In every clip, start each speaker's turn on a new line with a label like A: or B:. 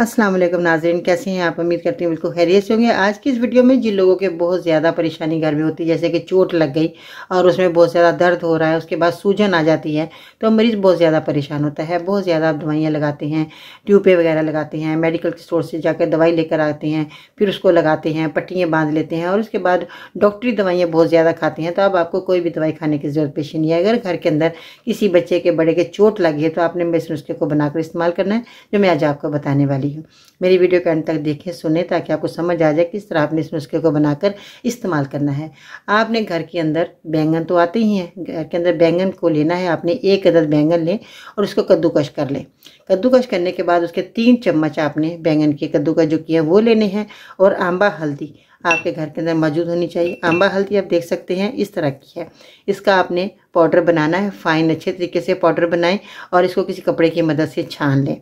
A: अस्सलाम वालेकुम नाजरीन कैसे हैं आप उम्मीद करती हूँ बिल्कुल खैरियत से होंगे आज की इस वीडियो में जिन लोगों के बहुत ज़्यादा परेशानी घर में होती है जैसे कि चोट लग गई और उसमें बहुत ज़्यादा दर्द हो रहा है उसके बाद सूजन आ जाती है तो मरीज़ बहुत ज़्यादा परेशान होता है बहुत ज़्यादा आप दवाइयाँ लगाते हैं ट्यूबे वगैरह लगाते हैं मेडिकल स्टोर से जाकर दवाई लेकर आते हैं फिर उसको लगाते हैं पट्टियाँ बांध लेते हैं और उसके बाद डॉक्टरी दवाइयाँ बहुत ज़्यादा खाते हैं तो अब आपको कोई भी दवाई खाने की ज़रूरत पेश नहीं है अगर घर के अंदर किसी बच्चे के बड़े के चोट लगी है तो आपने मेस नुस्खे को बनाकर इस्तेमाल करना है जो मैं आज आपको बताने वाली रही हूँ मेरी वीडियो के अंत तक देखें सुने ताकि आपको समझ आ जाए किस तरह आपने इस नुस्खे को बनाकर इस्तेमाल करना है आपने घर के अंदर बैंगन तो आते ही हैं घर के अंदर बैंगन को लेना है आपने एक अदद बैंगन लें और उसको कद्दूकश कर लें कद्दूकश करने के बाद उसके तीन चम्मच आपने बैंगन के कद्दूकश जो किए वो लेने हैं और आंबा हल्दी आपके घर के अंदर मौजूद होनी चाहिए आंबा हल्दी आप देख सकते हैं इस तरह की है इसका आपने पाउडर बनाना है फाइन अच्छे तरीके से पाउडर बनाएं और इसको किसी कपड़े की मदद से छान लें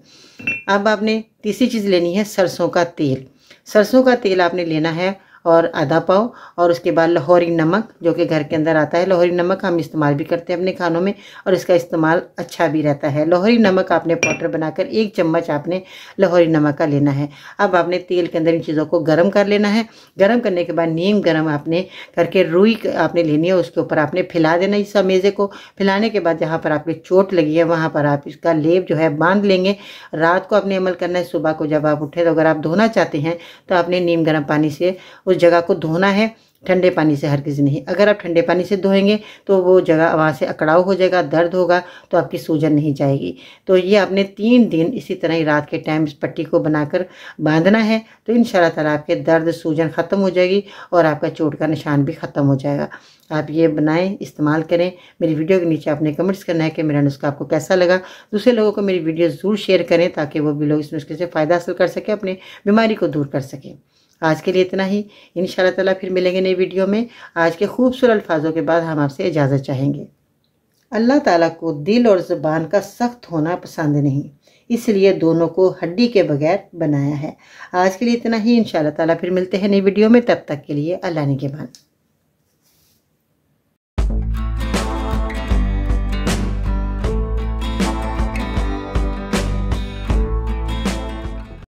A: अब आपने तीसरी चीज़ लेनी है सरसों का तेल सरसों का तेल आपने लेना है और आधा पाव और उसके बाद लाहौरी नमक जो कि घर के अंदर आता है लाहौरी नमक हम इस्तेमाल भी करते हैं अपने खानों में और इसका इस्तेमाल अच्छा भी रहता है लाहौरी नमक आपने पाउडर बनाकर एक चम्मच आपने लाहौरी नमक का लेना है अब आपने तेल के अंदर इन चीज़ों को गर्म कर लेना है गर्म करने के बाद नीम गर्म आपने करके रुई आपने लेनी है उसके ऊपर आपने फैला देना इस मेज़े को फैलाने के बाद जहाँ पर आपकी चोट लगी है वहाँ पर आप इसका लेप जो है बांध लेंगे रात को आपने अमल करना है सुबह को जब आप उठे तो अगर आप धोना चाहते हैं तो आपने नीम गर्म पानी से उस जगह को धोना है ठंडे पानी से हर किसी नहीं अगर आप ठंडे पानी से धोएंगे तो वो जगह वहाँ से अकड़ाव हो जाएगा दर्द होगा तो आपकी सूजन नहीं जाएगी तो ये आपने तीन दिन इसी तरह ही रात के टाइम इस पट्टी को बनाकर बांधना है तो इन शाला तला आपके दर्द सूजन ख़त्म हो जाएगी और आपका चोट का निशान भी ख़त्म हो जाएगा आप ये बनाएं इस्तेमाल करें मेरी वीडियो के नीचे आपने कमेंट्स करना है कि मेरा नुस्खा आपको कैसा लगा दूसरे लोगों को मेरी वीडियो ज़रूर शेयर करें ताकि वो भी लोग इस नुस्खे से फ़ायदा हासिल कर सकें अपनी बीमारी को दूर कर सकें आज के लिए इतना ही इन शाला फिर मिलेंगे नई वीडियो में आज के खूबसूरत अल्फाजों के बाद हम आपसे इजाज़त चाहेंगे अल्लाह ताला को दिल और ज़बान का सख्त होना पसंद नहीं इसलिए दोनों को हड्डी के बगैर बनाया है आज के लिए इतना ही इन ताला फिर मिलते हैं नई वीडियो में तब तक के लिए अल्लाह ने के बाद